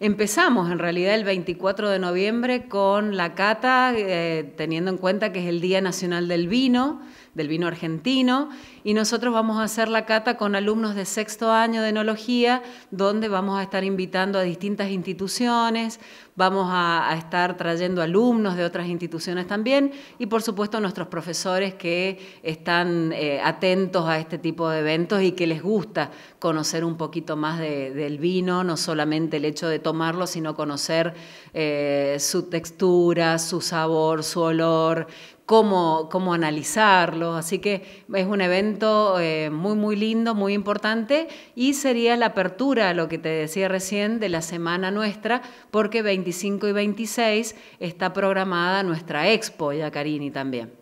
Empezamos en realidad el 24 de noviembre con la cata, eh, teniendo en cuenta que es el Día Nacional del Vino, del vino argentino, y nosotros vamos a hacer la cata con alumnos de sexto año de enología, donde vamos a estar invitando a distintas instituciones, vamos a, estar trayendo alumnos de otras instituciones también, y por supuesto nuestros profesores que están eh, atentos a este tipo de eventos y que les gusta conocer un poquito más del vino, no solamente el hecho de tomarlo, sino conocer eh, su textura, su sabor, su olor, Cómo, cómo, analizarlo. Así que es un evento eh, muy, muy lindo, muy importante y sería la apertura, lo que te decía recién, de la semana nuestra, porque 25 y 26 está programada nuestra expo, ya Carini también.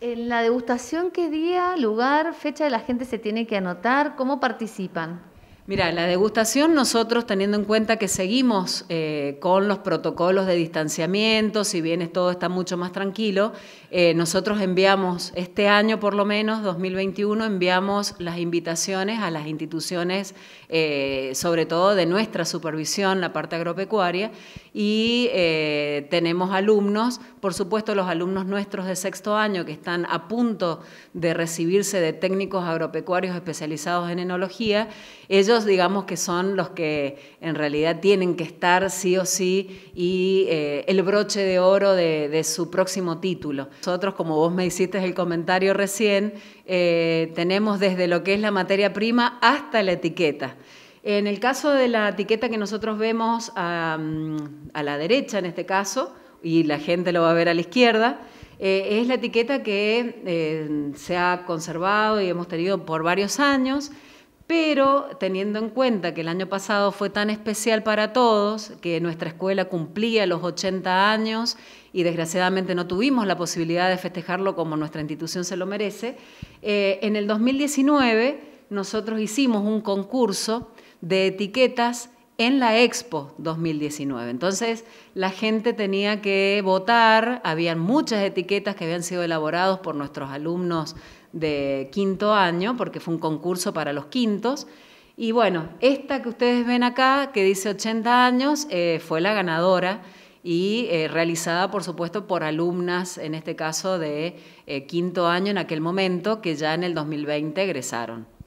En la degustación, ¿qué día, lugar, fecha de la gente se tiene que anotar? ¿Cómo participan? Mira, la degustación nosotros teniendo en cuenta que seguimos eh, con los protocolos de distanciamiento, si bien todo está mucho más tranquilo, eh, nosotros enviamos este año por lo menos, 2021, enviamos las invitaciones a las instituciones, eh, sobre todo de nuestra supervisión, la parte agropecuaria, y tenemos alumnos, por supuesto los alumnos nuestros de sexto año que están a punto de recibirse de técnicos agropecuarios especializados en enología, ellos digamos que son los que en realidad tienen que estar sí o sí y eh, el broche de oro de, su próximo título. Nosotros, como vos me hiciste el comentario recién, eh, tenemos desde lo que es la materia prima hasta la etiqueta. En el caso de la etiqueta que nosotros vemos a, la derecha en este caso, y la gente lo va a ver a la izquierda, eh, es la etiqueta que se ha conservado y hemos tenido por varios años pero teniendo en cuenta que el año pasado fue tan especial para todos, que nuestra escuela cumplía los 80 años y desgraciadamente no tuvimos la posibilidad de festejarlo como nuestra institución se lo merece, eh, en el 2019 nosotros hicimos un concurso de etiquetas en la Expo 2019. Entonces la gente tenía que votar, habían muchas etiquetas que habían sido elaboradas por nuestros alumnos de quinto año, porque fue un concurso para los quintos. Y bueno, esta que ustedes ven acá, que dice 80 años, eh, fue la ganadora y eh, realizada, por supuesto, por alumnas, en este caso de eh, quinto año en aquel momento, que ya en el 2020 egresaron.